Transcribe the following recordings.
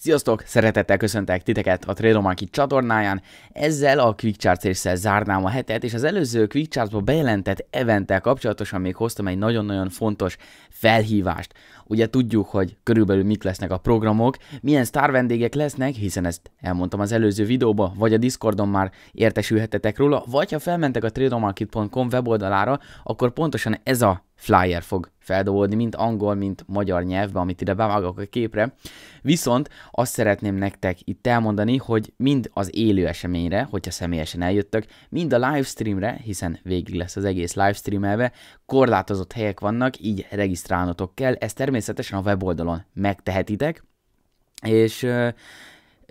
Sziasztok! Szeretettel köszöntek titeket a Tradomanki csatornáján. Ezzel a Quick Charts-éssel zárnám a hetet, és az előző Quick charts bejelentett eventtel kapcsolatosan még hoztam egy nagyon-nagyon fontos felhívást. Ugye tudjuk, hogy körülbelül mik lesznek a programok, milyen sztár vendégek lesznek, hiszen ezt elmondtam az előző videóban, vagy a Discordon már értesülhetetek róla, vagy ha felmentek a tradomarket.com weboldalára, akkor pontosan ez a flyer fog feldobódni, mint angol, mint magyar nyelvben, amit ide bevágok a képre. Viszont azt szeretném nektek itt elmondani, hogy mind az élő eseményre, hogyha személyesen eljöttök, mind a livestreamre, hiszen végig lesz az egész livestreamelve, korlátozott helyek vannak, így regisztrálnotok kell, ezt természetesen a weboldalon megtehetitek, és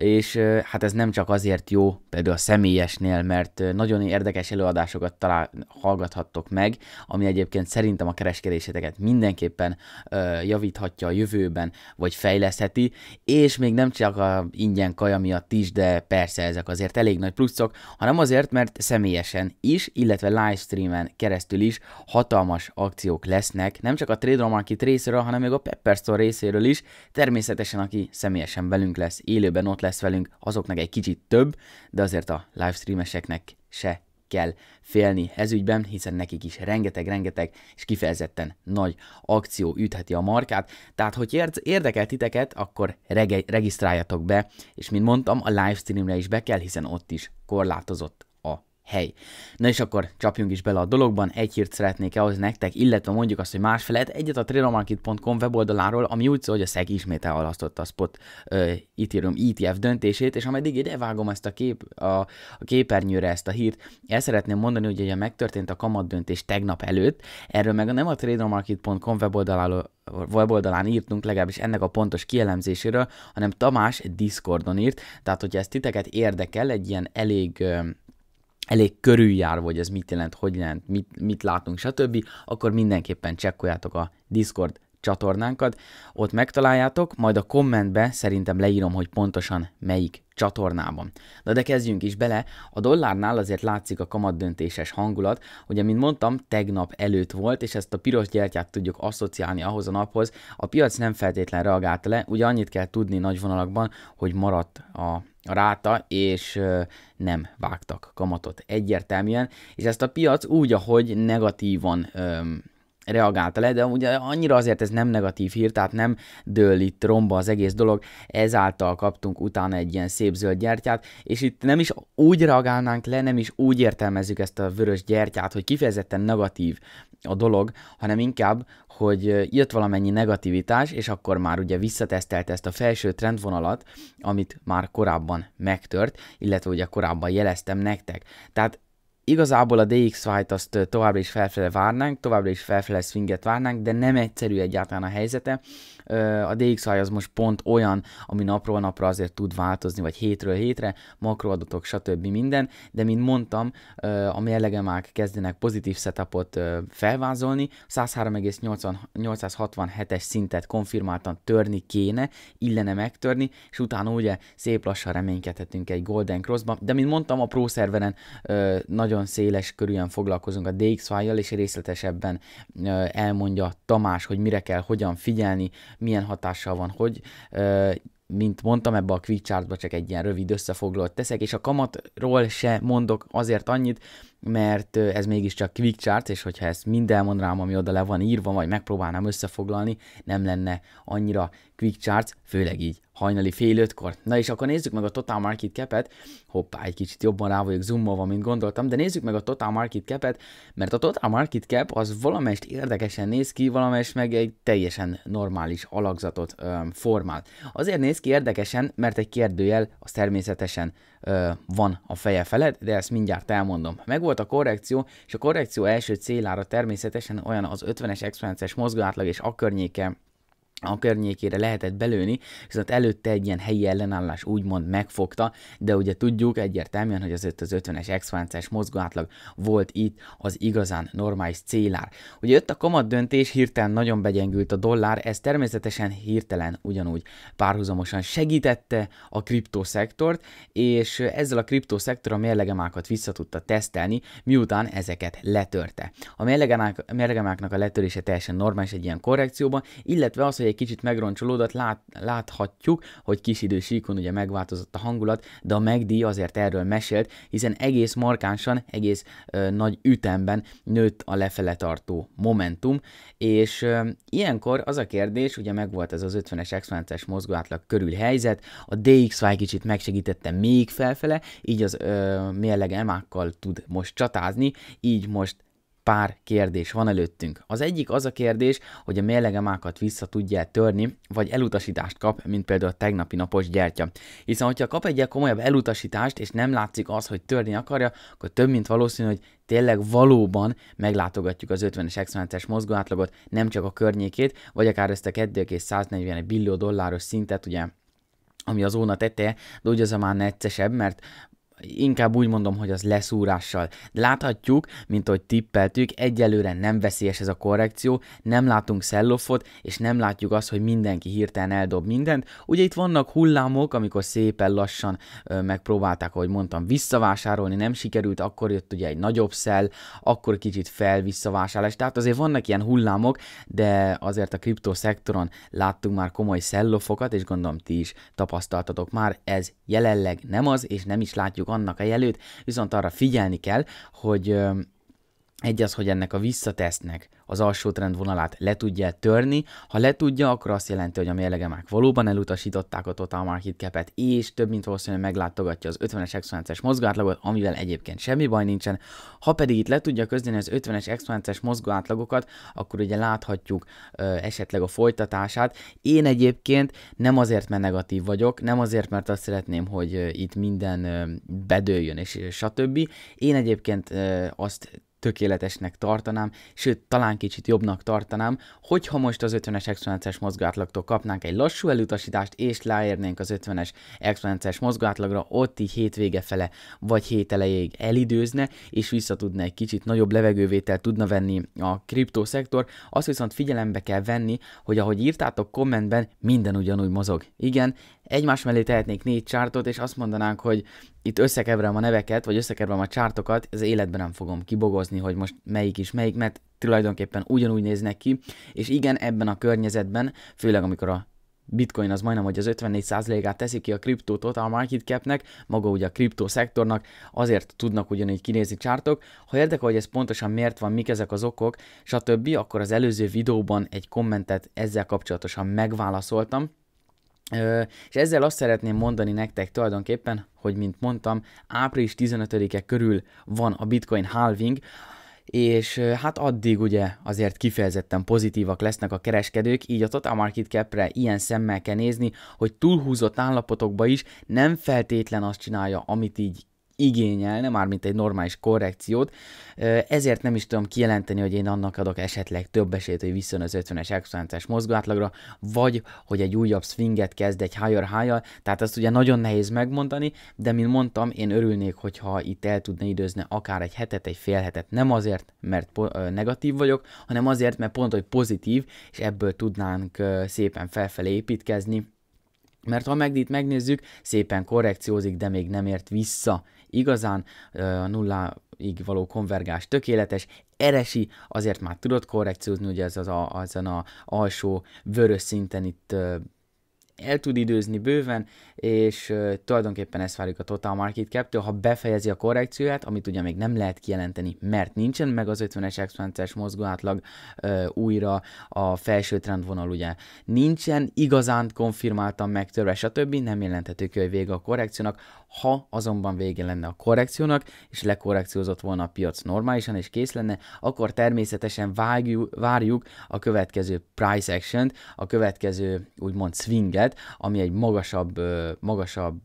és hát ez nem csak azért jó, például a személyesnél, mert nagyon érdekes előadásokat talál, hallgathattok meg, ami egyébként szerintem a kereskedéseteket mindenképpen ö, javíthatja a jövőben, vagy fejlesztheti, és még nem csak a ingyen kaja miatt is, de persze ezek azért elég nagy pluszok, hanem azért, mert személyesen is, illetve livestreamen keresztül is hatalmas akciók lesznek, nem csak a Trade Market részéről, hanem még a Pepper Store részéről is, természetesen aki személyesen velünk lesz, élőben ott lesz, lesz velünk, azoknak egy kicsit több, de azért a livestreameseknek se kell félni ezügyben, hiszen nekik is rengeteg-rengeteg és kifejezetten nagy akció ütheti a markát. Tehát, hogy érdekel titeket, akkor reg- regisztráljatok be, és mint mondtam, a livestreamre is be kell, hiszen ott is korlátozott hely. Na és akkor csapjunk is bele a dologban, egy hírt szeretnék az nektek, illetve mondjuk azt, hogy másfelet, egyet a tradermarket.com weboldaláról, ami úgy szól, hogy a SEG ismét elhalasztotta a spot uh, Ethereum ETF döntését, és ameddig én elvágom ezt a, kép, a, a képernyőre ezt a hírt, el szeretném mondani, hogy ugye megtörtént a kamat döntés tegnap előtt, erről meg nem a tradermarket.com weboldaláról weboldalán írtunk legalábbis ennek a pontos kielemzéséről, hanem Tamás Discordon írt, tehát hogyha ez titeket érdekel, egy ilyen elég elég körüljár, hogy ez mit jelent, hogy jelent, mit, mit látunk, stb., akkor mindenképpen csekkoljátok a Discord csatornánkat, ott megtaláljátok, majd a kommentbe szerintem leírom, hogy pontosan melyik csatornában. Na de kezdjünk is bele, a dollárnál azért látszik a kamatdöntéses hangulat, ugye mint mondtam, tegnap előtt volt, és ezt a piros gyertyát tudjuk asszociálni ahhoz a naphoz, a piac nem feltétlen reagálta le, ugye annyit kell tudni nagy vonalakban, hogy maradt a ráta, és nem vágtak kamatot egyértelműen, és ezt a piac úgy, ahogy negatívan reagálta le, de ugye annyira azért ez nem negatív hír, tehát nem dől itt romba az egész dolog, ezáltal kaptunk utána egy ilyen szép zöld gyertyát, és itt nem is úgy reagálnánk le, nem is úgy értelmezzük ezt a vörös gyertyát, hogy kifejezetten negatív a dolog, hanem inkább, hogy jött valamennyi negativitás, és akkor már ugye visszatesztelt ezt a felső trendvonalat, amit már korábban megtört, illetve ugye korábban jeleztem nektek. Tehát Igazából a DX-White azt továbbra is felfele várnánk, továbbra is felfele swinget várnánk, de nem egyszerű egyáltalán a helyzete a DXI az most pont olyan, ami napról napra azért tud változni, vagy hétről hétre, makroadatok, stb. minden, de mint mondtam, a mérlegemák kezdenek pozitív setupot felvázolni, 103,867-es szintet konfirmáltan törni kéne, illene megtörni, és utána ugye szép lassan reménykedhetünk egy Golden Crossba, de mint mondtam, a Pro szerveren nagyon széles körűen foglalkozunk a DXI-jal, és részletesebben elmondja Tamás, hogy mire kell, hogyan figyelni, milyen hatással van, hogy mint mondtam, ebbe a quick chartba csak egy ilyen rövid összefoglalót teszek, és a kamatról se mondok azért annyit, mert ez mégiscsak quick chart, és hogyha ezt mind elmondanám, ami oda le van írva, vagy megpróbálnám összefoglalni, nem lenne annyira Quick Charts, főleg így hajnali fél ötkor. Na és akkor nézzük meg a Total Market Cap-et. Hoppá, egy kicsit jobban rá vagyok zoomolva, mint gondoltam, de nézzük meg a Total Market Cap-et, mert a Total Market Cap az valamelyest érdekesen néz ki, valamelyest meg egy teljesen normális alakzatot ö, formál. Azért néz ki érdekesen, mert egy kérdőjel az természetesen ö, van a feje felett, de ezt mindjárt elmondom. Megvolt a korrekció, és a korrekció első célára természetesen olyan az 50-es exponences mozgóátlag és a környéke a környékére lehetett belőni, viszont előtte egy ilyen helyi ellenállás úgymond megfogta, de ugye tudjuk egyértelműen, hogy azért az 50-es expansás mozgóátlag volt itt az igazán normális célár. Ugye jött a kamat döntés, hirtelen nagyon begyengült a dollár, ez természetesen hirtelen ugyanúgy párhuzamosan segítette a kriptoszektort, és ezzel a kriptoszektor a mérlegemákat vissza tudta tesztelni, miután ezeket letörte. A mérlegemáknak a letörése teljesen normális egy ilyen korrekcióban, illetve az, hogy egy kicsit megroncsolódott, lát, láthatjuk, hogy kis idősíkon ugye megváltozott a hangulat, de a megdi azért erről mesélt, hiszen egész markánsan, egész ö, nagy ütemben nőtt a lefele tartó momentum, és ö, ilyenkor az a kérdés, ugye megvolt ez az 50-es exponentes mozgóátlag körül helyzet, a DXY kicsit megsegítette még felfele, így az ö, mérleg emákkal tud most csatázni, így most pár kérdés van előttünk. Az egyik az a kérdés, hogy a mérlegemákat vissza tudja törni, vagy elutasítást kap, mint például a tegnapi napos gyertya. Hiszen, hogyha kap egy komolyabb elutasítást, és nem látszik az, hogy törni akarja, akkor több mint valószínű, hogy tényleg valóban meglátogatjuk az 50 es exponenciás mozgóátlagot, nem csak a környékét, vagy akár ezt a 2,141 és billió dolláros szintet, ugye ami a óna teteje, de ugye az a már neccesebb, mert inkább úgy mondom, hogy az leszúrással. De láthatjuk, mint ahogy tippeltük, egyelőre nem veszélyes ez a korrekció, nem látunk szellofot, és nem látjuk azt, hogy mindenki hirtelen eldob mindent. Ugye itt vannak hullámok, amikor szépen lassan ö, megpróbálták, ahogy mondtam, visszavásárolni, nem sikerült, akkor jött ugye egy nagyobb szell, akkor kicsit fel-visszavásárlás. Tehát azért vannak ilyen hullámok, de azért a szektoron láttunk már komoly szellofokat, és gondolom ti is tapasztaltatok már, ez jelenleg nem az, és nem is látjuk annak a jelét, viszont arra figyelni kell, hogy egy az, hogy ennek a visszatesznek az alsó trendvonalát le tudja törni. Ha le tudja, akkor azt jelenti, hogy a már valóban elutasították a Total Market Cap-et, és több mint valószínűleg meglátogatja az 50-es exponenciás mozgóátlagot, amivel egyébként semmi baj nincsen. Ha pedig itt le tudja közdeni az 50-es exponenciás mozgóátlagokat, akkor ugye láthatjuk ö, esetleg a folytatását. Én egyébként nem azért, mert negatív vagyok, nem azért, mert azt szeretném, hogy ö, itt minden ö, bedőljön, és, és stb. Én egyébként ö, azt tökéletesnek tartanám, sőt, talán kicsit jobbnak tartanám, hogyha most az 50-es exponenciás mozgátlagtól kapnánk egy lassú elutasítást, és leérnénk az 50-es exponenciás mozgátlagra, ott így hétvége fele vagy hét elejéig elidőzne, és vissza tudna egy kicsit nagyobb levegővételt tudna venni a kriptószektor. Azt viszont figyelembe kell venni, hogy ahogy írtátok kommentben, minden ugyanúgy mozog. Igen, egymás mellé tehetnék négy csártot, és azt mondanánk, hogy itt összekeverem a neveket, vagy összekeverem a csártokat, ez életben nem fogom kibogozni, hogy most melyik is melyik, mert tulajdonképpen ugyanúgy néznek ki, és igen, ebben a környezetben, főleg amikor a Bitcoin az majdnem, hogy az 54%-át teszi ki a kriptó total market capnek, maga ugye a kriptó szektornak, azért tudnak ugyanígy kinézni csártok. Ha érdekel, hogy ez pontosan miért van, mik ezek az okok, stb., akkor az előző videóban egy kommentet ezzel kapcsolatosan megválaszoltam, Ö, és ezzel azt szeretném mondani nektek tulajdonképpen, hogy mint mondtam, április 15-e körül van a Bitcoin halving, és hát addig ugye azért kifejezetten pozitívak lesznek a kereskedők, így a Total Market Cap-re ilyen szemmel kell nézni, hogy túlhúzott állapotokba is nem feltétlen azt csinálja, amit így igényelne, mármint egy normális korrekciót, ezért nem is tudom kijelenteni, hogy én annak adok esetleg több esélyt, hogy visszajön az 50-es exponenciás mozgóátlagra, vagy hogy egy újabb swinget kezd egy higher high tehát azt ugye nagyon nehéz megmondani, de mint mondtam, én örülnék, hogyha itt el tudna időzni akár egy hetet, egy fél hetet, nem azért, mert negatív vagyok, hanem azért, mert pont, hogy pozitív, és ebből tudnánk szépen felfelé építkezni, mert ha megdít megnézzük, szépen korrekciózik, de még nem ért vissza igazán a nulláig való konvergás tökéletes, eresi, azért már tudott korrekciózni, ugye ez az a, azon a alsó vörös szinten itt el tud időzni bőven, és tulajdonképpen ezt várjuk a Total Market cap ha befejezi a korrekcióját, amit ugye még nem lehet kijelenteni, mert nincsen meg az 50-es exponenciális mozgóátlag uh, újra a felső trendvonal ugye nincsen, igazán konfirmáltan megtörve, stb. nem jelenthető ki, hogy vége a korrekciónak, ha azonban vége lenne a korrekciónak, és lekorrekciózott volna a piac normálisan, és kész lenne, akkor természetesen vágjuk, várjuk a következő price action-t, a következő úgymond swinget, szintet, ami egy magasabb, magasabb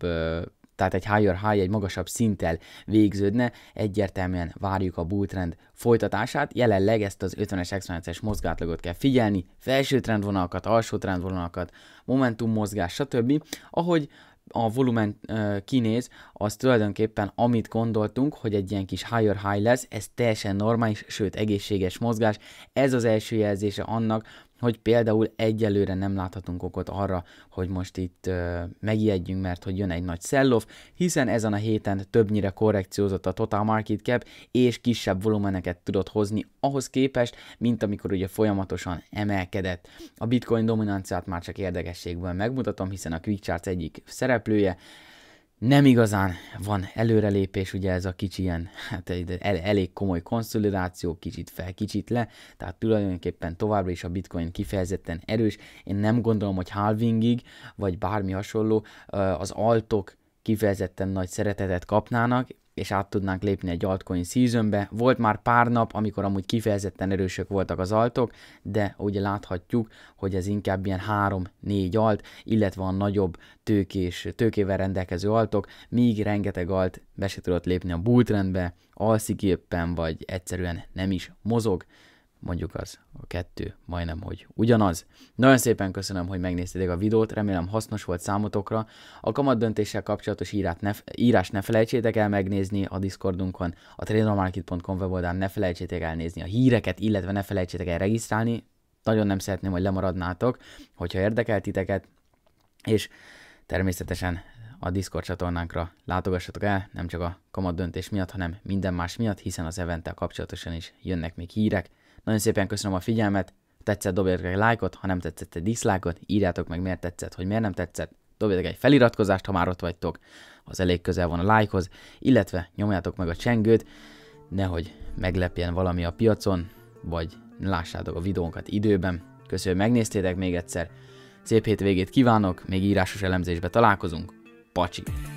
tehát egy higher high, egy magasabb szinttel végződne, egyértelműen várjuk a trend folytatását. Jelenleg ezt az 50-es, 61-es mozgátlagot kell figyelni, felső trendvonalakat, alsó trendvonalakat, momentum mozgás, stb. Ahogy a volumen uh, kinéz, az tulajdonképpen amit gondoltunk, hogy egy ilyen kis higher high lesz, ez teljesen normális, sőt egészséges mozgás. Ez az első jelzése annak, hogy például egyelőre nem láthatunk okot arra, hogy most itt ö, megijedjünk, mert hogy jön egy nagy sell hiszen ezen a héten többnyire korrekciózott a Total Market Cap, és kisebb volumeneket tudott hozni ahhoz képest, mint amikor ugye folyamatosan emelkedett. A bitcoin dominanciát már csak érdekességből megmutatom, hiszen a Quick Charts egyik szereplője, nem igazán van előrelépés, ugye ez a kicsi ilyen, hát el, elég komoly konszolidáció, kicsit fel, kicsit le, tehát tulajdonképpen továbbra is a bitcoin kifejezetten erős. Én nem gondolom, hogy halvingig, vagy bármi hasonló, az altok kifejezetten nagy szeretetet kapnának, és át tudnánk lépni egy altcoin seasonbe. Volt már pár nap, amikor amúgy kifejezetten erősök voltak az altok, de ugye láthatjuk, hogy ez inkább ilyen 3-4 alt, illetve a nagyobb tőkés, tőkével rendelkező altok, míg rengeteg alt be se tudott lépni a bulltrendbe, alszik éppen, vagy egyszerűen nem is mozog mondjuk az a kettő, majdnem, hogy ugyanaz. Nagyon szépen köszönöm, hogy megnéztétek a videót, remélem hasznos volt számotokra. A kamat döntéssel kapcsolatos írát ne, írás ne felejtsétek el megnézni a Discordunkon, a tradermarket.com weboldán ne felejtsétek el nézni a híreket, illetve ne felejtsétek el regisztrálni. Nagyon nem szeretném, hogy lemaradnátok, hogyha érdekel titeket, és természetesen a Discord csatornánkra látogassatok el, nem csak a kamat döntés miatt, hanem minden más miatt, hiszen az eventtel kapcsolatosan is jönnek még hírek, nagyon szépen köszönöm a figyelmet, tetszett dobjatok egy lájkot, ha nem tetszett egy diszlájkot, írjátok meg miért tetszett, hogy miért nem tetszett, dobjatok egy feliratkozást, ha már ott vagytok, az elég közel van a lájkhoz, illetve nyomjátok meg a csengőt, nehogy meglepjen valami a piacon, vagy lássátok a videónkat időben. Köszönöm, hogy megnéztétek még egyszer. Szép hétvégét kívánok, még írásos elemzésbe találkozunk. pacsik!